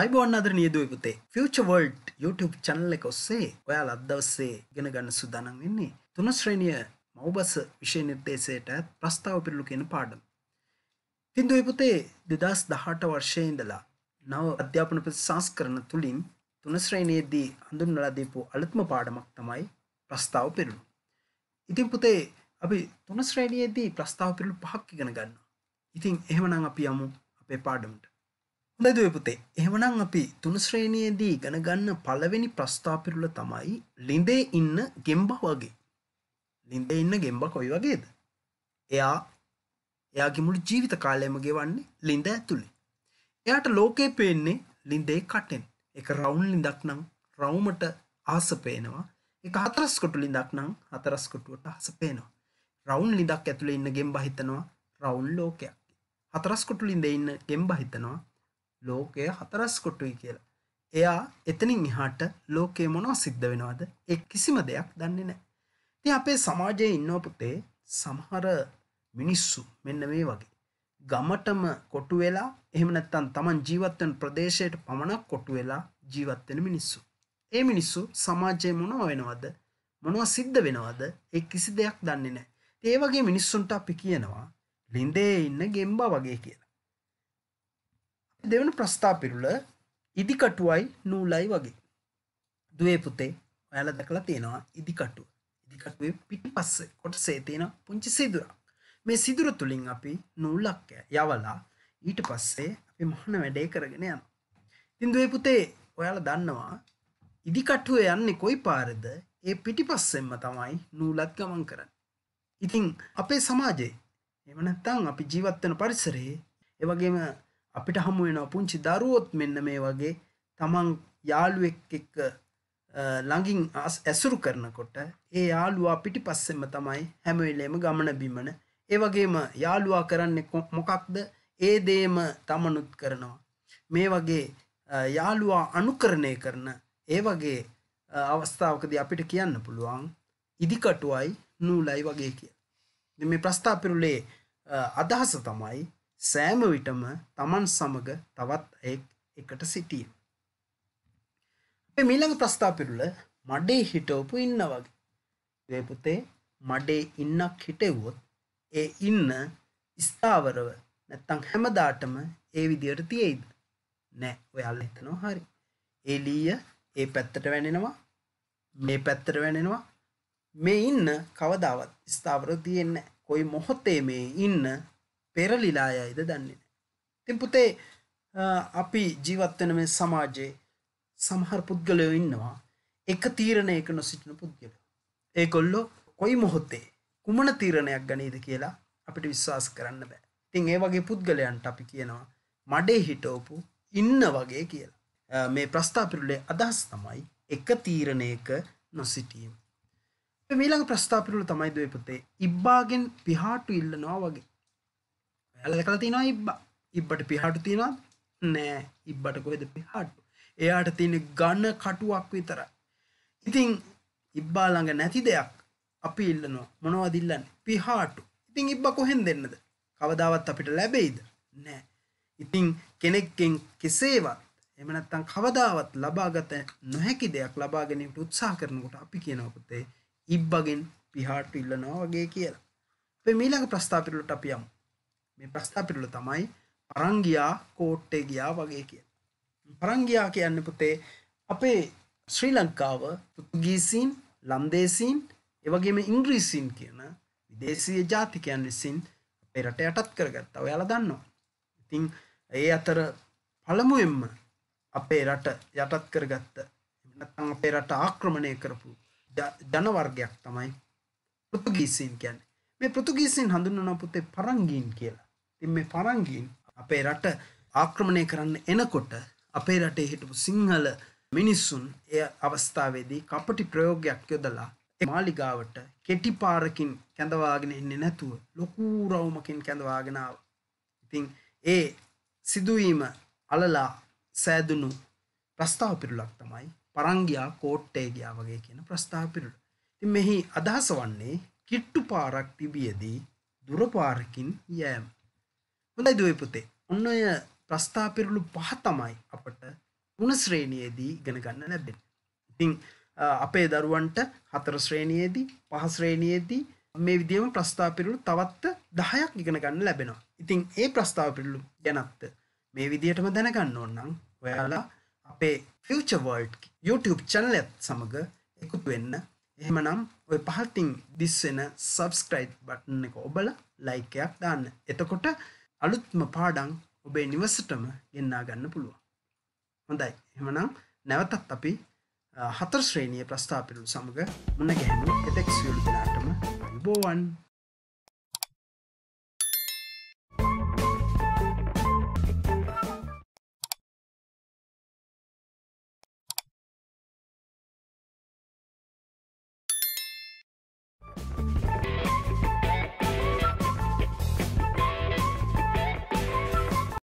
අයිබෝන් අදර නියදුවයි පුතේ ෆිච word YouTube චැනල එක ඔස්සේ ඔයාල අදවස්සේ ගෙන ගන්න සුදානම් වෙන්නේ තුන ශ්‍රේණිය මවබස විෂය නිර්දේශයට ප්‍රස්ථාව පිරලු කියෙන පාඩම්. තින්දුවයි පුතේ දෙදස් දහට වර්ෂයඉඳලා නව අධ්‍යාපන ප්‍රසංස් කරන තුළින් තුන ශ්‍රේණයේදී හඳුන්ලදීපු අලත්ම පාඩමක් තමයි ප්‍රස්ථාව පිරුණු. ඉතින් පුතේ අපි තුන ශ්‍රේණියයේදී ප්‍රස්ථාව පිරලු පහක් ගෙන ගන්න. ඉතින් එහෙමනම් අපි යමු අපේ පාඩමට. හොඳයිදුව පුතේ එහෙමනම් අපි තුන ශ්‍රේණියේදී ඉගෙන ගන්න පළවෙනි ප්‍රස්ථාපිරුල තමයි ලිඳේ ඉන්න ගෙම්බ වගේ. ලිඳේ ඉන්න ගෙම්බ කොයි වගේද? එයා එයාගේ මුළු ජීවිත කාලයම ගෙවන්නේ ලිඳ ඇතුලේ. එයාට ලෝකේ පේන්නේ ලිඳේ කටෙන්. ඒක රවුම් ලිඳක් නම් රවුමට ආස පේනවා. ඒක හතරස් කොටු ලිඳක් නම් හතරස් කොටුවට ආස පේනවා. රවුම් ලිඳක් ඇතුලේ ඉන්න ගෙම්බ හිතනවා රවුම් ලෝකයක්. හතරස් කොටු ලිඳේ ඉන්න ගෙම්බ හිතනවා ලෝකය හතරස් කොට්ටුයි කියලා. එයා එතනින් එහාට ලෝකේ මොනව සිද්ධ වෙනවද ඒ කිසිම දෙයක් දන්නේ නැහැ. ඉතින් අපේ සමාජයේ ඉන්නව පුතේ සමහර මිනිස්සු මෙන්න මේ වගේ ගමටම කොටු වෙලා එහෙම නැත්නම් Taman ජීවත් වෙන ප්‍රදේශයට පමණක් කොටු වෙලා ජීවත් වෙන මිනිස්සු. ඒ මිනිස්සු සමාජයේ මොනව වෙනවද මොනව සිද්ධ වෙනවද ඒ කිසි දෙයක් දන්නේ නැහැ. ඒ වගේ මිනිස්සුන්ට අපි කියනවා ලින්දේ ඉන්න ගෙම්බා වගේ කියලා. දෙවන ප්‍රස්ථාපිරුල ඉදිකටුවයි නූලයි වගේ දුවේ පුතේ ඔයාල දැකලා තියෙනවා ඉදිකටුව ඉදිකටුවේ පිටි පස්සේ කොට සේතියෙන පුංචි සිදුරක් මේ සිදුර තුළින් අපි නූල්ලක්කය යවලා ඊට පස්සේ අපි මහන වැඩේ කරගෙන යන තින්දුවේ පුතේ ඔයාල දන්නවා ඉදිකටුව යන්නේ කොයි පාරද ඒ පිටි පස්සෙන්ම තමයි නූලත් ගමන් කරන්න ඉතිං අපේ සමාජයේ එමනත්තං අපි ජීවත්වන පරිසරයේ එවගේම අපිට හමු වෙනවා පුංචි දරුවොත් මෙන්න මේ වගේ තමන් යාළුවෙක් එක්ක ළඟින් ඇසුරු කරනකොට ඒ යාළුවා පිටිපස්සෙම තමයි හැම වෙලේම ගමන බිමන ඒ වගේම යාළුවා කරන්නේ මොකක්ද ඒ දේම තමනුත් කරනවා මේ වගේ යාළුවා අනුකරණය කරන ඒ වගේ අවස්ථාවකදී අපිට කියන්න පුළුවන් ඉදිකටුවයි නූලයි වගේ කිය. මේ ප්‍රස්ථාපිරුලේ අදහස තමයි සෑම විටම තමන් සමග තවත් එක් එකට සිටිය. අපේ මීළඟ ප්‍රස්ථාපිරුල මඩේ හිටවපු ඉන්න වගේ. දේපුතේ මඩේ ඉන්නක් හිටෙව්වොත් ඒ ඉන්න ස්ථාවරව නැත්තං හැමදාටම ඒ විදියට තියෙයිද නෑ ඔයාල් හිතනවා හරි. එලීය ඒ පැත්තට වැනෙනවා මේ පැත්තට වැනෙනවා මේ ඉන්න කවදාවත් ස්ථාවර තියෙන්න කොයි මොහොතේ මේ ඉන්න පෙරලිලා යයිද දන්නේ තින් පුතේ අපි ජීවත්වෙන මේ සමාජයේ සමහර පුද්ගලයෝ ඉන්නවා එක තීරණයක නොසිටින පුද්ගලෝ ඒකොල්ලෝ කොයි මොහොත්තේ කුමන තීරණයක් ගනීද කියලා අපිට විශ්වාස කරන්න බෑ තින් ඒ වගේ පුද්ගලයන්ට අපි කියනවා මඩේ හිටෝපු ඉන්න වගේ කියලා මේ ප්‍රස්ථාපිරුලේ අදහස් තමයි එක තීරණයක නොසිටීම. මීළඟ ප්‍රස්ථාපිරුල තමයි දවපතේ ඉබ්බාගෙන් පිහාටු ඉල්ලනවා වගේ ඇල කල තිනවා ඉබ්බා ඉබ්බට පිහාටු තියෙනවා නෑ ඉබ්බට කොහෙද පිහාටු එයාට තියෙන ගන්න කටුවක් විතර ඉතින් ඉබ්බා ළඟ නැති දෙයක් අපි ඉල්ලනවා මොනවද ඉල්ලන්නේ පිහාටු ඉතින් ඉබ්බා කොහෙන් දෙන්නද කවදාවත් අපිට ලැබෙයිද නෑ ඉතින් කෙනෙක්ගෙන් කෙසේවත් එහෙම නැත්නම් කවදාවත් ලබාගත නොහැකි දෙයක් ලබා ගැනීමට උත්සාහ කරනකොට අපි කියනවා පුතේ ඉබ්බගෙන් පිහාටු ඉල්ලනවා වගේ කියලා අපි මීළඟ ප්‍රස්තාව පිටුලට අපි යමු මේ ප්‍රස්ථාපිටුල තමයි පරංගියා කෝට්ටේ ගියා වගේ කිය. පරංගියා කියන්න පුතේ අපේ ශ්‍රී ලංකාව පුතුගීසින් ලම්දේසින් එවගේම ඉංග්‍රීසින් කියන විදේශීය ජාතිකයන් විසින් අපේ රට යටත් කරගත්තා ඔයාලා දන්නවා. ඉතින් ඒ අතර පළමුවෙන්ම අපේ රට යටත් කරගත්ත නැත්නම් අපේ රට ආක්‍රමණය කරපු ජනවර්ගයක් තමයි පෘතුගීසින් කියන්නේ. මේ පෘතුගීසින් හඳුන්වනවා පුතේ පරංගීන් කියලා. ඉතින් මේ පරංගීන් අපේ රට ආක්‍රමණය කරන්න එනකොට අපේ රටේ හිටපු සිංහල මිනිස්සුන් එය අවස්ථාවේදී කපටි ප්‍රයෝගයක් යොදලා මාලිගාවට කෙටි පාරකින් කැඳවාගෙන එන්නේ නැතුව ලොකූරවුමකින් කැඳවාගෙනාව. ඉතිං ඒ සිදුවීම අලලා සෑදුණු ප්‍රස්ථාවපිරුලක් තමයි පරංගයා කෝට්ටේ ගයා වගේ කියන ප්‍රස්ථාපිරුල. ති මෙහි අදහස වන්නේ කිට්ටු පාරක් තිබියදී දුරපාරකින් යෑම්. හොඳයි දුවේ පුතේ. ඔන්න ඔය ප්‍රස්ථාපිරුළු පහ තමයි අපට තුන ශ්‍රේණියේදී ඉගෙන ගන්න ලැබෙන්නේ. ඉතින් අපේ දරුවන්ට හතර ශ්‍රේණියේදී පහ ශ්‍රේණියේදී මේ විදිහම ප්‍රස්ථාපිරුළු තවත් 10ක් ඉගෙන ගන්න ලැබෙනවා. ඉතින් ඒ ප්‍රස්ථාපිරුළු ගැනත් මේ විදිහටම දැනගන්න ඕන නම් ඔයාලා අපේ Future World YouTube channel එකත් සමග එකතු වෙන්න. එහෙමනම් ඔය පහතින් දිස් වෙන subscribe button එක ඔබලා like එකක් දාන්න. එතකොට අලුත්ම පාඩම් ඔබේ නිවසටම ගෙන්නා ගන්න පුළුවන්. හොඳයි. එහෙමනම් නැවතත් අපි හතර ශ්‍රේණිය ප්‍රස්ථාපිරුන් සමග මුණ ගැහෙමු. එතෙක් සියලු දෙනාටම අයුබෝවන්.